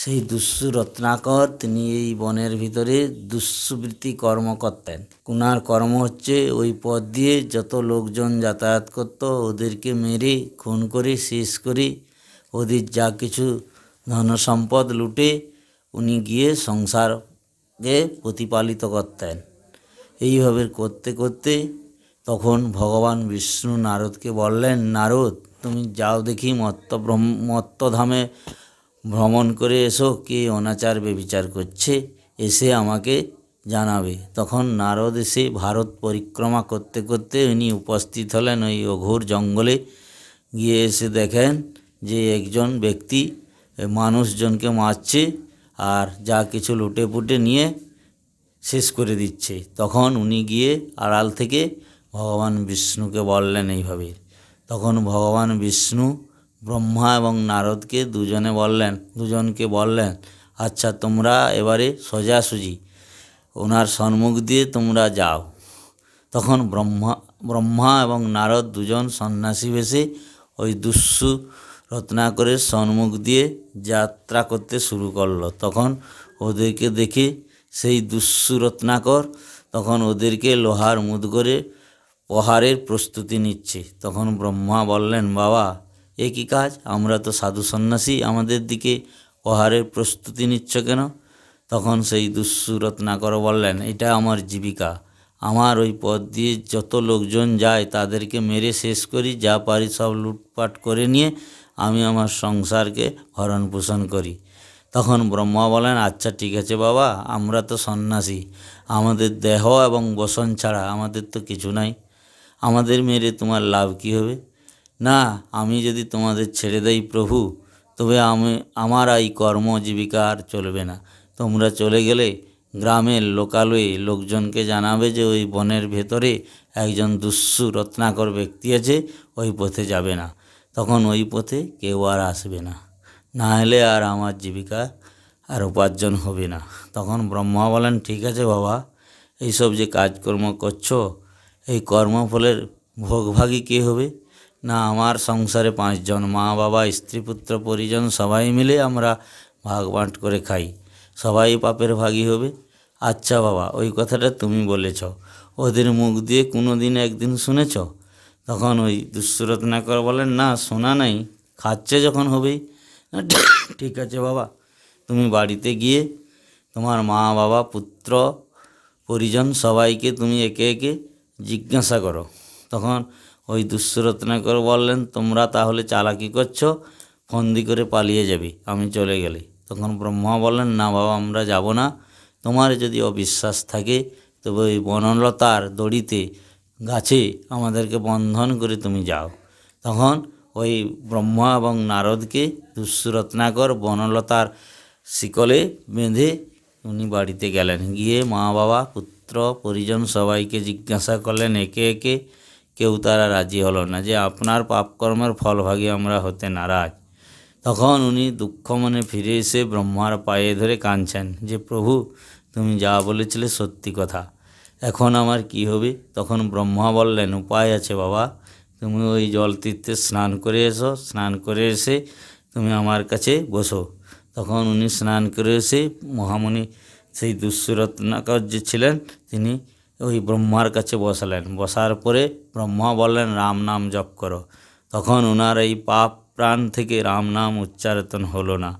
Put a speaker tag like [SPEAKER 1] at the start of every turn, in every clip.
[SPEAKER 1] সেই দুস্যু রত্নাকর তিনি এই বনের ভিতরে দুঃসুবৃত্তি কর্ম করতেন কুনার কর্ম হচ্ছে ওই পথ দিয়ে যত লোকজন যাতায়াত করত ওদেরকে মেরে খুন করে শেষ করে ওদের যা কিছু ধনসম্পদ লুটে উনি গিয়ে সংসারকে প্রতিপালিত করতেন এইভাবে করতে করতে তখন ভগবান বিষ্ণু নারদকে বললেন নারদ তুমি যাও দেখি মত্ত মত্তধামে ভ্রমণ করে এসো কে অনাচার বিচার করছে এসে আমাকে জানাবে তখন নারদ এসে ভারত পরিক্রমা করতে করতে উনি উপস্থিত হলেন ওই অঘোর জঙ্গলে গিয়ে এসে দেখেন যে একজন ব্যক্তি মানুষজনকে মারছে আর যা কিছু লুটে পুটে নিয়ে শেষ করে দিচ্ছে তখন উনি গিয়ে আড়াল থেকে ভগবান বিষ্ণুকে বললেন এইভাবে তখন ভগবান বিষ্ণু ব্রহ্মা এবং নারদকে দুজনে বললেন দুজনকে বললেন আচ্ছা তোমরা এবারে সোজাসুজি ওনার সন্মুখ দিয়ে তোমরা যাও তখন ব্রহ্মা ব্রহ্মা এবং নারদ দুজন সন্ন্যাসী বেশে ওই দুস্যু করে সন্মুখ দিয়ে যাত্রা করতে শুরু করলো তখন ওদেরকে দেখে সেই দুস্যু রত্নাকর তখন ওদেরকে লোহার মুদ করে পহারের প্রস্তুতি নিচ্ছে তখন ব্রহ্মা বললেন বাবা একই কাজ আমরা তো সাধু সন্ন্যাসী আমাদের দিকে প্রহারের প্রস্তুতি নিচ্ছ কেন তখন সেই করে বললেন এটা আমার জীবিকা আমার ওই পথ দিয়ে যত লোকজন যায় তাদেরকে মেরে শেষ করি যা পারি সব লুটপাট করে নিয়ে আমি আমার সংসারকে ভরণ পোষণ করি তখন ব্রহ্মা বলেন আচ্ছা ঠিক আছে বাবা আমরা তো সন্ন্যাসী আমাদের দেহ এবং বসন ছাড়া আমাদের তো কিছু নাই আমাদের মেরে তোমার লাভ কী হবে না আমি যদি তোমাদের ছেড়ে দেই প্রভু তবে আমি আমার এই কর্ম জীবিকা আর চলবে না তোমরা চলে গেলে গ্রামের লোকালয়ে লোকজনকে জানাবে যে ওই বনের ভেতরে একজন দুঃসু রত্নাকর ব্যক্তি আছে ওই পথে যাবে না তখন ওই পথে কেউ আর আসবে না না হলে আর আমার জীবিকা আর উপার্জন হবে না তখন ব্রহ্মা বলেন ঠিক আছে বাবা এইসব যে কাজকর্ম করছো এই কর্মফলের ভোগভাগী কে হবে না আমার সংসারে পাঁচজন মা বাবা স্ত্রী পুত্র পরিজন সবাই মিলে আমরা ভাগ বাঁট করে খাই সবাই পাপের ভাগি হবে আচ্ছা বাবা ওই কথাটা তুমি বলেছ ওদের মুখ দিয়ে কোনো দিন একদিন শুনেছ তখন ওই দুঃসুরত্নাকর বলেন না শোনা নাই খাচ্ছে যখন হবেই ঠিক আছে বাবা তুমি বাড়িতে গিয়ে তোমার মা বাবা পুত্র পরিজন সবাইকে তুমি একে একে জিজ্ঞাসা করো তখন ওই দুঃসরত্নাকর বললেন তোমরা তাহলে চালাকি করছো ফন্দি করে পালিয়ে যাবি আমি চলে গেলে তখন ব্রহ্মা বললেন না বাবা আমরা যাব না তোমার যদি অবিশ্বাস থাকে তবে ওই বনলতার দড়িতে গাছে আমাদেরকে বন্ধন করে তুমি যাও তখন ওই ব্রহ্মা এবং নারদকে দুঃসুরত্নাকর বনলতার শিকলে বেঁধে উনি বাড়িতে গেলেন গিয়ে মা বাবা পুত্র পরিজন সবাইকে জিজ্ঞাসা করলেন একে একে কেউ তারা রাজি হলো না যে আপনার পাপকর্মের ফলভাগে আমরা হতে নারাজ তখন উনি দুঃখ মনে ফিরে এসে ব্রহ্মার পায়ে ধরে কাঁদছেন যে প্রভু তুমি যা বলেছিলে সত্যি কথা এখন আমার কি হবে তখন ব্রহ্মা বললেন উপায় আছে বাবা তুমি ওই জল তীর্থে স্নান করে এসো স্নান করে এসে তুমি আমার কাছে বসো তখন উনি স্নান করে এসে মহামণি সেই দুঃসুরত্নাকর যে ছিলেন তিনি ওই ব্রহ্মার কাছে বসালেন বসার পরে ব্রহ্মা বললেন রাম নাম জপ করো তখন ওনার এই পাপ প্রাণ থেকে রাম নাম উচ্চারতন হলো না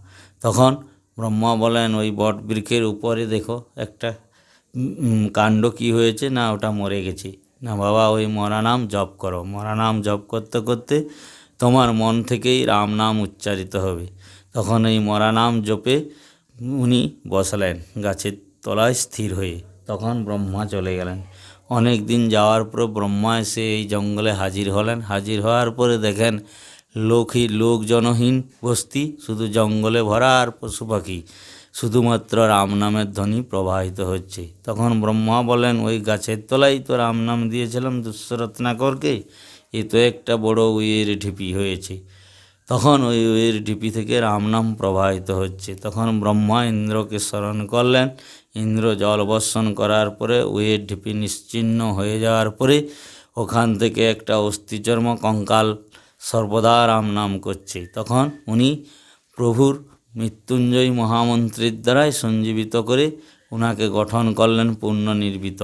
[SPEAKER 1] তখন ব্রহ্মা বলেন ওই বট বৃক্ষের উপরে দেখো একটা কাণ্ড কি হয়েছে না ওটা মরে গেছে না বাবা ওই মরা নাম জপ করো মরা নাম জপ করতে করতে তোমার মন থেকেই রাম নাম উচ্চারিত হবে তখন এই মরা নাম জপে উনি বসালেন গাছের তলায় স্থির হয়ে তখন ব্রহ্মা চলে গেলেন অনেক দিন যাওয়ার পর ব্রহ্মা এসে এই জঙ্গলে হাজির হলেন হাজির হওয়ার পরে দেখেন লোকই লোকজনহীন বস্তি শুধু জঙ্গলে ভরা আর পশু পাখি শুধুমাত্র রাম নামের ধ্বনি প্রবাহিত হচ্ছে তখন ব্রহ্মা বলেন ওই গাছের তলায় তো রাম নাম দিয়েছিলাম দুঃসরত্নাকরকে এ তো একটা বড় উইয়ের ঢিপি হয়েছে তখন ওই ওয়ের ঢিপি থেকে রামনাম প্রবাহিত হচ্ছে তখন ব্রহ্মা ইন্দ্রকে স্মরণ করলেন ইন্দ্র জল বর্ষণ করার পরে ওয়ের ঢিপি নিশ্চিন্ন হয়ে যাওয়ার পরে ওখান থেকে একটা অস্থিচর্ম কঙ্কাল সর্বদা রামনাম করছে তখন উনি প্রভুর মৃত্যুঞ্জয় মহামন্ত্রীর দ্বারাই সঞ্জীবিত করে ওনাকে গঠন করলেন পূর্ণ নির্বিত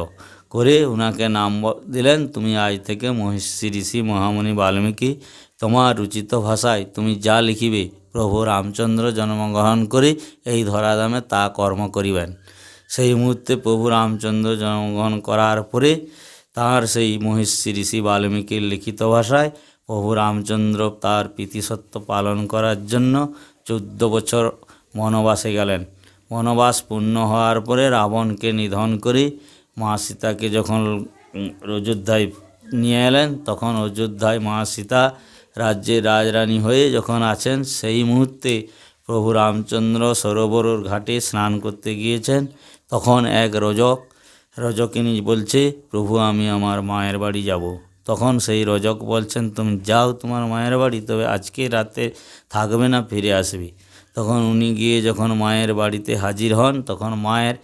[SPEAKER 1] করে ওনাকে নাম দিলেন তুমি আজ থেকে মহিষী ঋষি মহামণি বাল্মীকি তোমার রুচিত ভাষায় তুমি যা লিখিবে প্রভু রামচন্দ্র জন্মগ্রহণ করে এই ধরাধামে তা কর্ম করিবেন সেই মুহূর্তে প্রভু রামচন্দ্র জন্মগ্রহণ করার পরে তার সেই মহিষী ঋষি বাল্মীকির লিখিত ভাষায় প্রভু রামচন্দ্র তার পিতিসত্ব পালন করার জন্য চোদ্দ বছর বনবাসে গেলেন বনবাস পূর্ণ হওয়ার পরে রাবণকে নিধন করে মা সীতাকে যখন অযোধ্যায় নিয়ে এলেন তখন অযোধ্যায় মা সীতা রাজ্যের রাজরানী হয়ে যখন আছেন সেই মুহূর্তে প্রভু রামচন্দ্র সরোবর ঘাটে স্নান করতে গিয়েছেন তখন এক রজক রজকিনী বলছে প্রভু আমি আমার মায়ের বাড়ি যাব তখন সেই রজক বলছেন তুমি যাও তোমার মায়ের বাড়ি তবে আজকে রাতে থাকবে না ফিরে আসবে তখন উনি গিয়ে যখন মায়ের বাড়িতে হাজির হন তখন মায়ের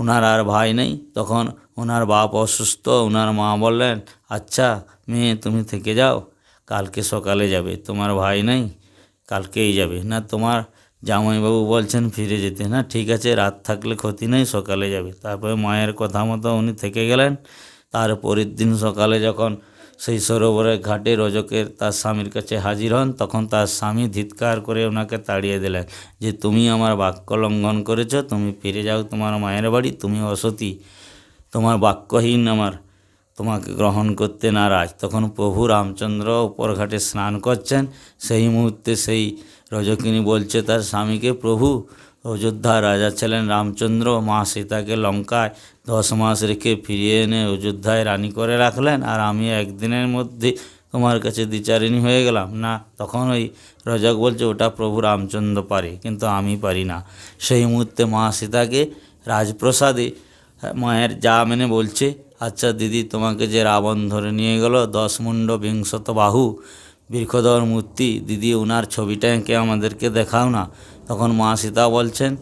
[SPEAKER 1] ওনার আর ভাই নেই তখন ওনার বাপ অসুস্থ ওনার মা বললেন আচ্ছা মেয়ে তুমি থেকে যাও কালকে সকালে যাবে তোমার ভাই নাই কালকেই যাবে না তোমার জামাইবাবু বলছেন ফিরে যেতে না ঠিক আছে রাত থাকলে ক্ষতি নেই সকালে যাবে তারপরে মায়ের কথা মতো উনি থেকে গেলেন তার পরের দিন সকালে যখন সেই সরোবরের ঘাটে রজকের তার স্বামীর কাছে হাজির হন তখন তার স্বামী ধিৎকার করে ওনাকে তাড়িয়ে দিলেন যে তুমি আমার বাক্য লঙ্ঘন করেছ তুমি ফিরে যাও তোমার মায়ের বাড়ি তুমি অসতী তোমার বাক্যহীন আমার তোমাকে গ্রহণ করতে নারাজ তখন প্রভু রামচন্দ্র উপরঘাটে স্নান করছেন সেই মুহূর্তে সেই রজকিনী বলছে তার স্বামীকে প্রভু অযোধ্যা রাজা ছিলেন রামচন্দ্র মা সীতাকে লঙ্কায় দশ মাস রেখে ফিরিয়ে এনে অযোধ্যায় রানী করে রাখলেন আর আমি একদিনের মধ্যে তোমার কাছে দ্বিচারিণী হয়ে গেলাম না তখন ওই রজক বলছে ওটা প্রভু রামচন্দ্র পারে কিন্তু আমি পারি না সেই মুহূর্তে মা সীতাকে রাজপ্রসাদে মায়ের যা মেনে বলছে আচ্ছা দিদি তোমাকে যে রাবণ ধরে নিয়ে গেল দশ মুন্ড বিংশত বাহু বৃক্ষধর মূর্তি দিদি ওনার ছবিটা এঁকে আমাদেরকে দেখাও না তখন মা সীতা বলছেন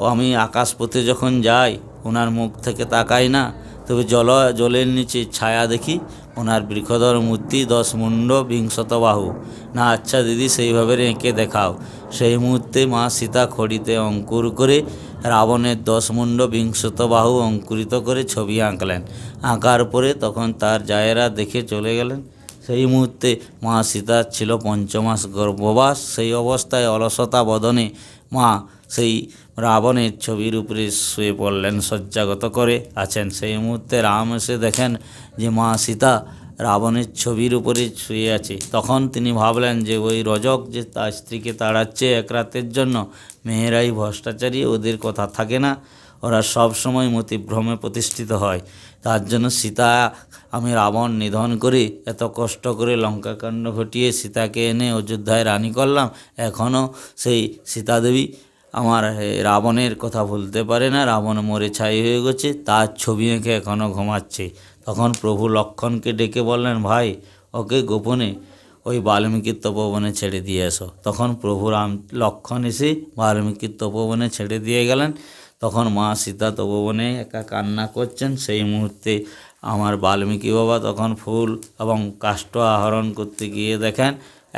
[SPEAKER 1] ও আমি আকাশ পথে যখন যাই ওনার মুখ থেকে তাকাই না তবে জল জলের নিচে ছায়া দেখি ওনার বৃক্ষধর মূর্তি দশ মুণ্ড বিংশত বাহু না আচ্ছা দিদি সেইভাবে এঁকে দেখাও সেই মুহূর্তে মা সীতা খড়িতে অঙ্কুর করে রাবণের দশমুণ্ড বিংশত বাহু অঙ্কুরিত করে ছবি আঁকলেন আঁকার পরে তখন তার জায়েরা দেখে চলে গেলেন সেই মুহূর্তে মা সীতার ছিল পঞ্চমাস গর্ভবাস সেই অবস্থায় অলসতা বদনে মা সেই রাবণের ছবির উপরে শুয়ে পড়লেন শয্যাগত করে আছেন সেই মুহূর্তে রাম এসে দেখেন যে মা সীতা রাবণের ছবির উপরে শুয়ে আছে তখন তিনি ভাবলেন যে ওই রজক যে তার স্ত্রীকে তাড়াচ্ছে এক রাতের জন্য মেয়েরাই ভ্রষ্টাচারী ওদের কথা থাকে না ওরা সব সময় মতিভ্রমে প্রতিষ্ঠিত হয় তার জন্য সীতা আমি রাবণ নিধন করে এত কষ্ট করে লঙ্কাকাণ্ড ঘটিয়ে সীতাকে এনে অযোধ্যায় রানী করলাম এখনও সেই সীতাদেবী আমার রাবণের কথা ভুলতে পারে না রাবণ মরে ছাই হয়ে গেছে তার ছবি এঁকে এখনও ঘুমাচ্ছে তখন প্রভু লক্ষণকে ডেকে বললেন ভাই ওকে গোপনে ওই বাল্মীকির তপোবনে ছেড়ে দিয়ে এসো তখন প্রভু রাম লক্ষণ এসে বাল্মীকির তপোবনে ছেড়ে দিয়ে গেলেন তখন মা সীতা তপবনে একা কান্না করছেন সেই মুহূর্তে আমার বাল্মীকি বাবা তখন ফুল এবং কাষ্ঠ আহরণ করতে গিয়ে দেখেন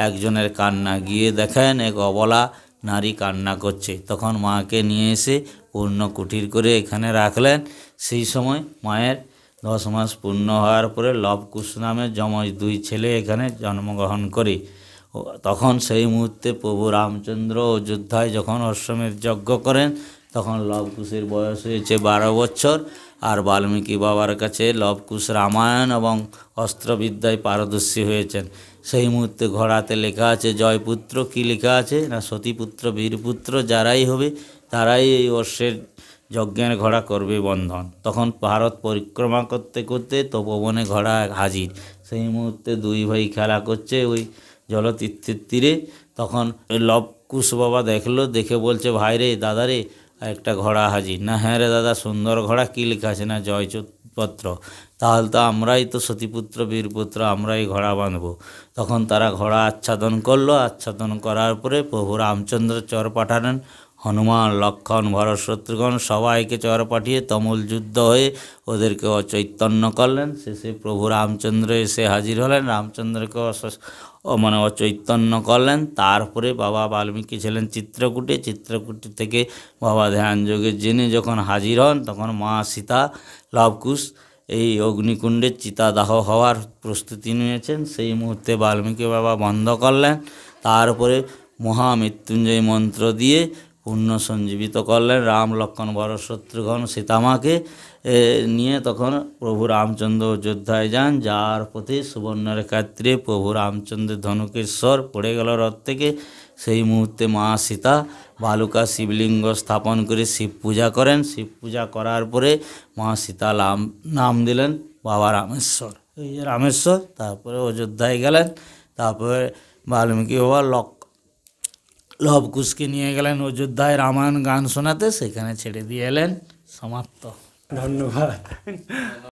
[SPEAKER 1] একজনের কান্না গিয়ে দেখেন এক অবলা নারী কান্না করছে তখন মাকে নিয়ে এসে পূর্ণ কুটির করে এখানে রাখলেন সেই সময় মায়ের দশ মাস পূর্ণ হওয়ার পরে লবকুশ নামে যমজ দুই ছেলে এখানে জন্মগ্রহণ করে তখন সেই মুহূর্তে প্রভু রামচন্দ্র অযোধ্যায় যখন অশ্বমেধ যজ্ঞ করেন তখন লবকুশের বয়স হয়েছে বারো বছর আর বাল্মীকি বাবার কাছে লবকুশ রামায়ণ এবং অস্ত্রবিদ্যায় পারদর্শী হয়েছেন সেই মুহূর্তে ঘোড়াতে লেখা আছে জয়পুত্র কি লেখা আছে না সতীপুত্র বীরপুত্র যারাই হবে তারাই এই অশ্বের যজ্ঞের ঘোড়া করবে বন্ধন তখন ভারত পরিক্রমা করতে করতে তপবনে ঘোড়া হাজির সেই মুহূর্তে দুই ভাই খেলা করছে ওই জলতীর্থের তীরে তখন লব কুশ বাবা দেখলো দেখে বলছে ভাই রে দাদা রে একটা ঘোড়া হাজির না হ্যাঁ রে দাদা সুন্দর ঘোড়া কি লেখাছে না জয়চপত্র তাহলে তো আমরাই তো সতীপুত্র বীরপুত্র আমরাই ঘোড়া বাঁধবো তখন তারা ঘোড়া আচ্ছাদন করলো আচ্ছাদন করার পরে প্রভু রামচন্দ্র চর পাঠালেন হনুমান লক্ষণ ভরত শত্রুঘন সবাইকে চর পাঠিয়ে তমল যুদ্ধ হয়ে ওদেরকে অচৈতন্য করলেন শেষে প্রভু রামচন্দ্র এসে হাজির হলেন রামচন্দ্রকে মানে অচৈতন্য করলেন তারপরে বাবা বাল্মীকি ছিলেন চিত্রকূটে চিত্রকূটি থেকে বাবা ধ্যান যোগে জেনে যখন হাজির হন তখন মা সীতা লবকুশ এই অগ্নিকুণ্ডে চিতাদাহ হওয়ার প্রস্তুতি নিয়েছেন সেই মুহূর্তে বাল্মীকি বাবা বন্ধ করলেন তারপরে মহামৃত্যুঞ্জয় মন্ত্র দিয়ে পুণ্য সঞ্জীবিত করলেন রাম লক্ষণ বড় শত্রুঘ্ন সীতামাকে নিয়ে তখন প্রভু রামচন্দ্র অযোধ্যায় যান যার পথে সুবর্ণরেখাত্রে প্রভু রামচন্দ্রের ধনুকেশ্বর পড়ে গেল রথ থেকে সেই মুহূর্তে মা সীতা বালুকা শিবলিঙ্গ স্থাপন করে শিব পূজা করেন শিব পূজা করার পরে মা সীতা রাম নাম দিলেন বাবা রামেশ্বর এই যে রামেশ্বর তারপরে অযোধ্যায় গেলেন তারপরে বাল্মীকি বাবা লক্ষ লবকুশকে নিয়ে গেলেন অযোধ্যায় রামায়ণ গান শোনাতে সেখানে ছেড়ে দিয়ে এলেন সমাপ্ত ধন্যবাদ